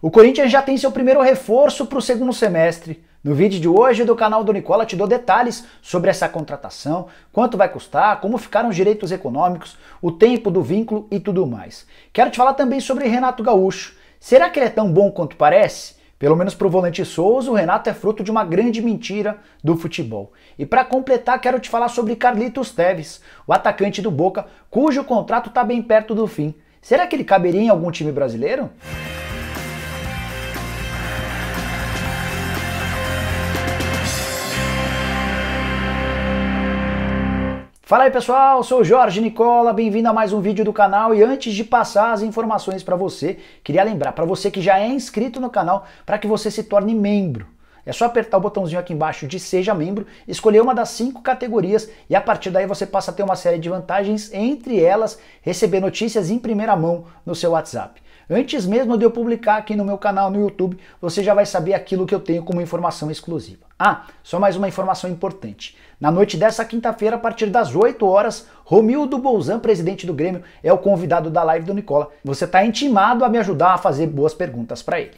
O Corinthians já tem seu primeiro reforço para o segundo semestre. No vídeo de hoje do canal do Nicola te dou detalhes sobre essa contratação, quanto vai custar, como ficaram os direitos econômicos, o tempo do vínculo e tudo mais. Quero te falar também sobre Renato Gaúcho. Será que ele é tão bom quanto parece? Pelo menos para o volante Souza, o Renato é fruto de uma grande mentira do futebol. E para completar, quero te falar sobre Carlitos Teves, o atacante do Boca, cujo contrato está bem perto do fim. Será que ele caberia em algum time brasileiro? Fala aí pessoal, sou Jorge Nicola, bem-vindo a mais um vídeo do canal e antes de passar as informações para você, queria lembrar para você que já é inscrito no canal para que você se torne membro. É só apertar o botãozinho aqui embaixo de Seja Membro, escolher uma das cinco categorias e a partir daí você passa a ter uma série de vantagens, entre elas receber notícias em primeira mão no seu WhatsApp. Antes mesmo de eu publicar aqui no meu canal no YouTube, você já vai saber aquilo que eu tenho como informação exclusiva. Ah, só mais uma informação importante. Na noite dessa quinta-feira, a partir das 8 horas, Romildo Bolzan, presidente do Grêmio, é o convidado da live do Nicola. Você está intimado a me ajudar a fazer boas perguntas para ele.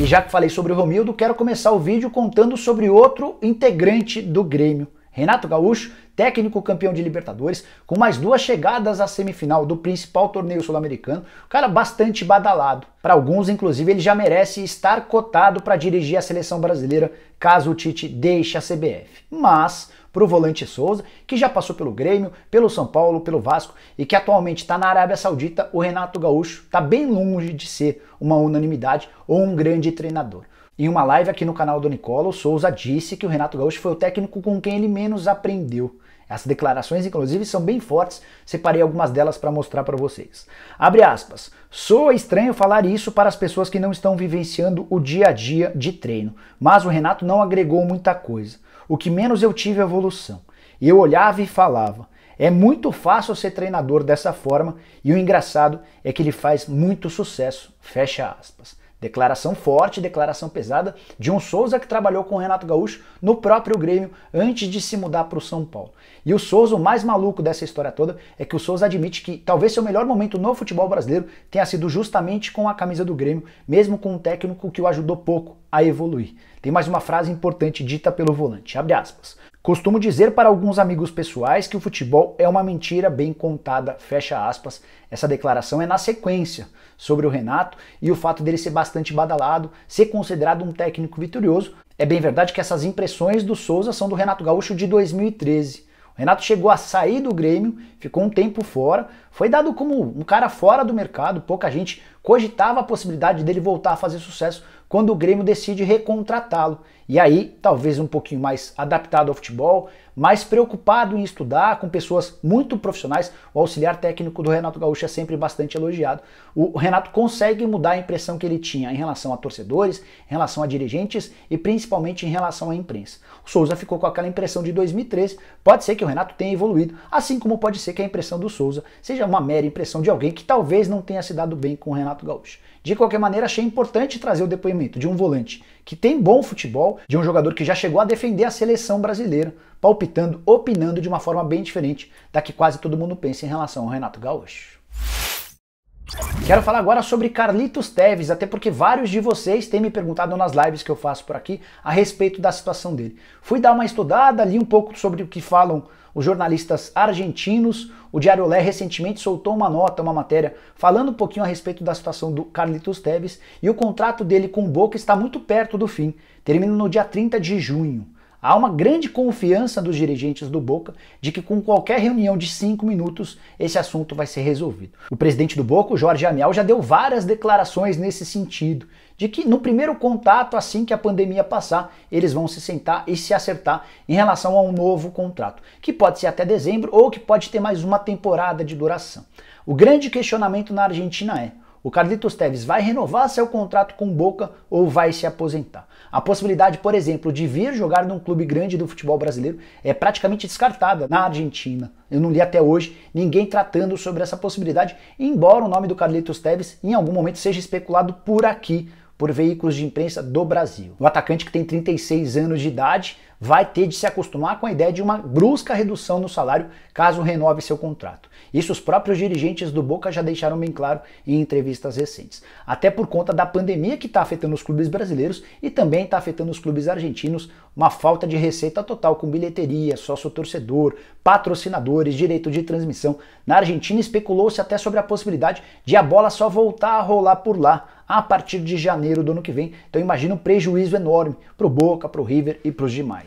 E já que falei sobre o Romildo, quero começar o vídeo contando sobre outro integrante do Grêmio. Renato Gaúcho, técnico campeão de Libertadores, com mais duas chegadas à semifinal do principal torneio sul-americano, o cara bastante badalado. Para alguns, inclusive, ele já merece estar cotado para dirigir a seleção brasileira caso o Tite deixe a CBF. Mas para o volante Souza, que já passou pelo Grêmio, pelo São Paulo, pelo Vasco e que atualmente está na Arábia Saudita, o Renato Gaúcho está bem longe de ser uma unanimidade ou um grande treinador. Em uma live aqui no canal do Nicola, o Souza disse que o Renato Gaúcho foi o técnico com quem ele menos aprendeu. Essas declarações, inclusive, são bem fortes. Separei algumas delas para mostrar para vocês. Abre aspas. Soa estranho falar isso para as pessoas que não estão vivenciando o dia a dia de treino, mas o Renato não agregou muita coisa. O que menos eu tive evolução. Eu olhava e falava. É muito fácil ser treinador dessa forma e o engraçado é que ele faz muito sucesso. Fecha aspas. Declaração forte, declaração pesada de um Souza que trabalhou com o Renato Gaúcho no próprio Grêmio antes de se mudar para o São Paulo. E o Souza, o mais maluco dessa história toda, é que o Souza admite que talvez seu melhor momento no futebol brasileiro tenha sido justamente com a camisa do Grêmio, mesmo com um técnico que o ajudou pouco a evoluir. Tem mais uma frase importante dita pelo volante, abre aspas. Costumo dizer para alguns amigos pessoais que o futebol é uma mentira bem contada, fecha aspas. Essa declaração é na sequência sobre o Renato e o fato dele ser bastante badalado, ser considerado um técnico vitorioso. É bem verdade que essas impressões do Souza são do Renato Gaúcho de 2013. Renato chegou a sair do Grêmio, ficou um tempo fora, foi dado como um cara fora do mercado, pouca gente cogitava a possibilidade dele voltar a fazer sucesso quando o Grêmio decide recontratá-lo. E aí, talvez um pouquinho mais adaptado ao futebol, mas preocupado em estudar com pessoas muito profissionais. O auxiliar técnico do Renato Gaúcho é sempre bastante elogiado. O Renato consegue mudar a impressão que ele tinha em relação a torcedores, em relação a dirigentes e principalmente em relação à imprensa. O Souza ficou com aquela impressão de 2013. Pode ser que o Renato tenha evoluído, assim como pode ser que a impressão do Souza seja uma mera impressão de alguém que talvez não tenha se dado bem com o Renato Gaúcho. De qualquer maneira, achei importante trazer o depoimento de um volante que tem bom futebol, de um jogador que já chegou a defender a seleção brasileira, palpitando, opinando de uma forma bem diferente da que quase todo mundo pensa em relação ao Renato Gaúcho. Quero falar agora sobre Carlitos Teves, até porque vários de vocês têm me perguntado nas lives que eu faço por aqui a respeito da situação dele. Fui dar uma estudada, li um pouco sobre o que falam os jornalistas argentinos. O Diário Lé recentemente soltou uma nota, uma matéria, falando um pouquinho a respeito da situação do Carlitos Teves e o contrato dele com o Boca está muito perto do fim, termina no dia 30 de junho. Há uma grande confiança dos dirigentes do Boca de que com qualquer reunião de cinco minutos esse assunto vai ser resolvido. O presidente do Boca, Jorge Amial, já deu várias declarações nesse sentido, de que no primeiro contato, assim que a pandemia passar, eles vão se sentar e se acertar em relação a um novo contrato, que pode ser até dezembro ou que pode ter mais uma temporada de duração. O grande questionamento na Argentina é: o Carlitos Teves vai renovar seu contrato com Boca ou vai se aposentar? A possibilidade, por exemplo, de vir jogar num clube grande do futebol brasileiro é praticamente descartada na Argentina. Eu não li até hoje ninguém tratando sobre essa possibilidade, embora o nome do Carlitos Teves em algum momento seja especulado por aqui por veículos de imprensa do Brasil. O atacante que tem 36 anos de idade vai ter de se acostumar com a ideia de uma brusca redução no salário caso renove seu contrato. Isso os próprios dirigentes do Boca já deixaram bem claro em entrevistas recentes. Até por conta da pandemia que está afetando os clubes brasileiros e também está afetando os clubes argentinos, uma falta de receita total com bilheteria, sócio-torcedor, patrocinadores, direito de transmissão. Na Argentina especulou-se até sobre a possibilidade de a bola só voltar a rolar por lá a partir de janeiro do ano que vem. Então imagina um prejuízo enorme para o Boca, para o River e para os demais.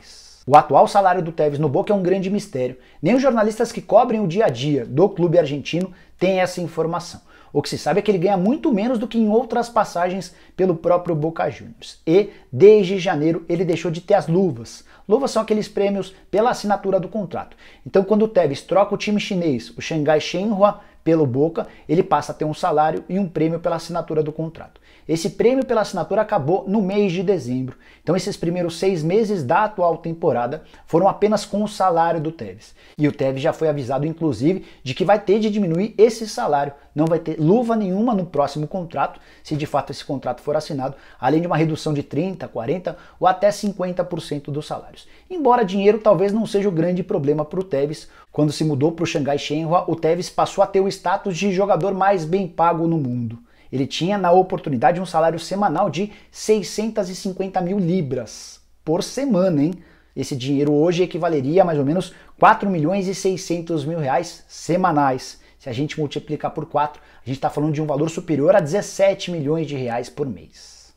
O atual salário do Tevez no Boca é um grande mistério. Nem os jornalistas que cobrem o dia a dia do clube argentino têm essa informação. O que se sabe é que ele ganha muito menos do que em outras passagens pelo próprio Boca Juniors. E, desde janeiro, ele deixou de ter as luvas. Luvas são aqueles prêmios pela assinatura do contrato. Então, quando o Tevez troca o time chinês, o Shanghai Shenhua, pelo Boca, ele passa a ter um salário e um prêmio pela assinatura do contrato. Esse prêmio pela assinatura acabou no mês de dezembro. Então, esses primeiros seis meses da atual temporada foram apenas com o salário do Tevez. E o Tevez já foi avisado, inclusive, de que vai ter de diminuir esse salário não vai ter luva nenhuma no próximo contrato, se de fato esse contrato for assinado, além de uma redução de 30, 40 ou até 50% dos salários. Embora dinheiro talvez não seja o grande problema para o Tevez, quando se mudou para o Xangai Shenhua, o Tevez passou a ter o status de jogador mais bem pago no mundo. Ele tinha na oportunidade um salário semanal de 650 mil libras por semana, hein? Esse dinheiro hoje equivaleria a mais ou menos 4 milhões e 600 mil reais semanais. Se a gente multiplicar por 4, a gente está falando de um valor superior a 17 milhões de reais por mês.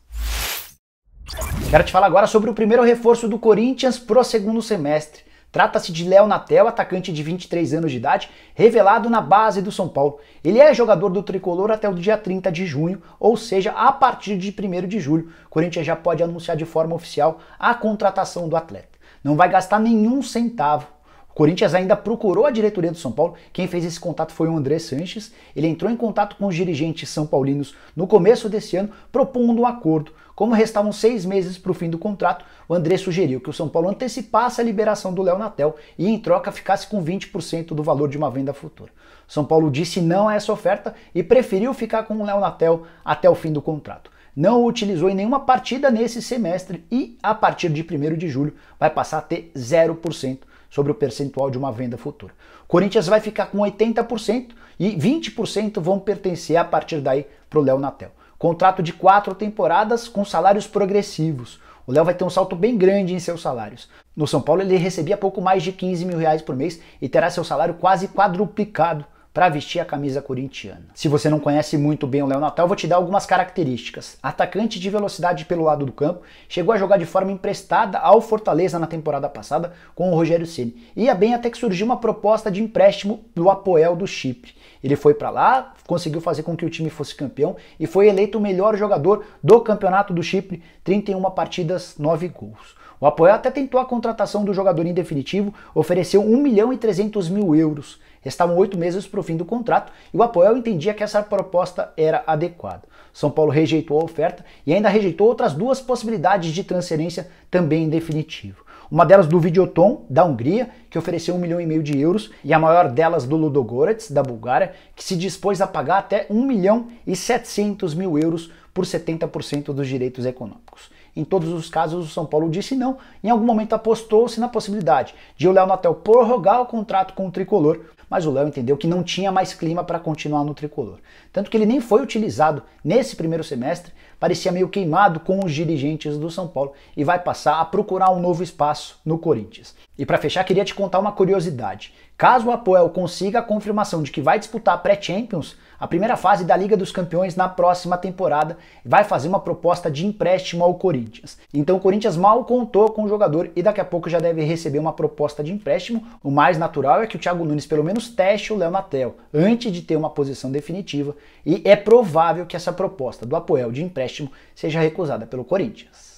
Quero te falar agora sobre o primeiro reforço do Corinthians pro segundo semestre. Trata-se de Léo Natel, atacante de 23 anos de idade, revelado na base do São Paulo. Ele é jogador do tricolor até o dia 30 de junho, ou seja, a partir de 1 de julho. O Corinthians já pode anunciar de forma oficial a contratação do atleta. Não vai gastar nenhum centavo o Corinthians ainda procurou a diretoria do São Paulo. Quem fez esse contato foi o André Sanches. Ele entrou em contato com os dirigentes são paulinos no começo desse ano, propondo um acordo. Como restavam seis meses para o fim do contrato, o André sugeriu que o São Paulo antecipasse a liberação do Léo Natel e, em troca, ficasse com 20% do valor de uma venda futura. São Paulo disse não a essa oferta e preferiu ficar com o Léo Natel até o fim do contrato não o utilizou em nenhuma partida nesse semestre e, a partir de 1 de julho, vai passar a ter 0% sobre o percentual de uma venda futura. O Corinthians vai ficar com 80% e 20% vão pertencer a partir daí para o Léo Natel. Contrato de quatro temporadas com salários progressivos. O Léo vai ter um salto bem grande em seus salários. No São Paulo ele recebia pouco mais de 15 mil reais por mês e terá seu salário quase quadruplicado para vestir a camisa corintiana. Se você não conhece muito bem o Léo Natal, eu vou te dar algumas características. Atacante de velocidade pelo lado do campo, chegou a jogar de forma emprestada ao Fortaleza na temporada passada com o Rogério Ceni. Ia bem até que surgiu uma proposta de empréstimo do Apoel do Chipre. Ele foi para lá, conseguiu fazer com que o time fosse campeão e foi eleito o melhor jogador do campeonato do Chipre, 31 partidas, 9 gols. O Apoel até tentou a contratação do jogador em definitivo, ofereceu 1 milhão e 300 mil euros. Restavam oito meses para o fim do contrato e o Apoel entendia que essa proposta era adequada. São Paulo rejeitou a oferta e ainda rejeitou outras duas possibilidades de transferência também em definitivo. Uma delas do Videoton, da Hungria, que ofereceu 1 milhão e meio de euros, e a maior delas do Ludogorets, da Bulgária, que se dispôs a pagar até 1 milhão e 700 mil euros por 70% dos direitos econômicos. Em todos os casos, o São Paulo disse não. Em algum momento apostou-se na possibilidade de o Léo Natel prorrogar o contrato com o tricolor, mas o Léo entendeu que não tinha mais clima para continuar no tricolor. Tanto que ele nem foi utilizado nesse primeiro semestre, parecia meio queimado com os dirigentes do São Paulo e vai passar a procurar um novo espaço no Corinthians. E para fechar, queria te contar uma curiosidade. Caso o Apoel consiga a confirmação de que vai disputar a pré-Champions, a primeira fase da Liga dos Campeões na próxima temporada, vai fazer uma proposta de empréstimo ao Corinthians. Então o Corinthians mal contou com o jogador e daqui a pouco já deve receber uma proposta de empréstimo. O mais natural é que o Thiago Nunes pelo menos teste o Léo Natel antes de ter uma posição definitiva e é provável que essa proposta do Apoel de empréstimo seja recusada pelo Corinthians.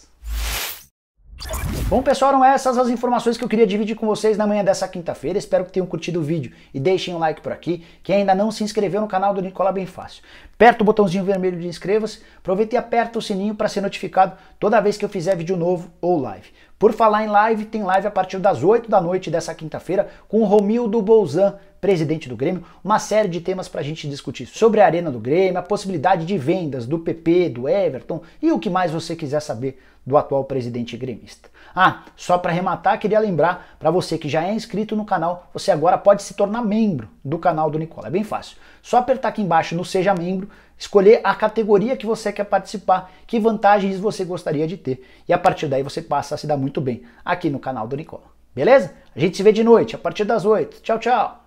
Bom, pessoal, eram essas as informações que eu queria dividir com vocês na manhã dessa quinta-feira. Espero que tenham curtido o vídeo e deixem um like por aqui. Quem ainda não se inscreveu no canal do Nicola Bem Fácil, aperta o botãozinho vermelho de inscreva-se, aproveita e aperta o sininho para ser notificado toda vez que eu fizer vídeo novo ou live. Por falar em live, tem live a partir das 8 da noite dessa quinta-feira com o Romildo Bolzan, presidente do Grêmio, uma série de temas para a gente discutir sobre a arena do Grêmio, a possibilidade de vendas do PP, do Everton e o que mais você quiser saber do atual presidente gremista. Ah, só para arrematar, queria lembrar para você que já é inscrito no canal, você agora pode se tornar membro do canal do Nicola. É bem fácil. Só apertar aqui embaixo no Seja Membro, escolher a categoria que você quer participar, que vantagens você gostaria de ter. E a partir daí você passa a se dar muito bem aqui no canal do Nicola. Beleza? A gente se vê de noite, a partir das 8. Tchau, tchau!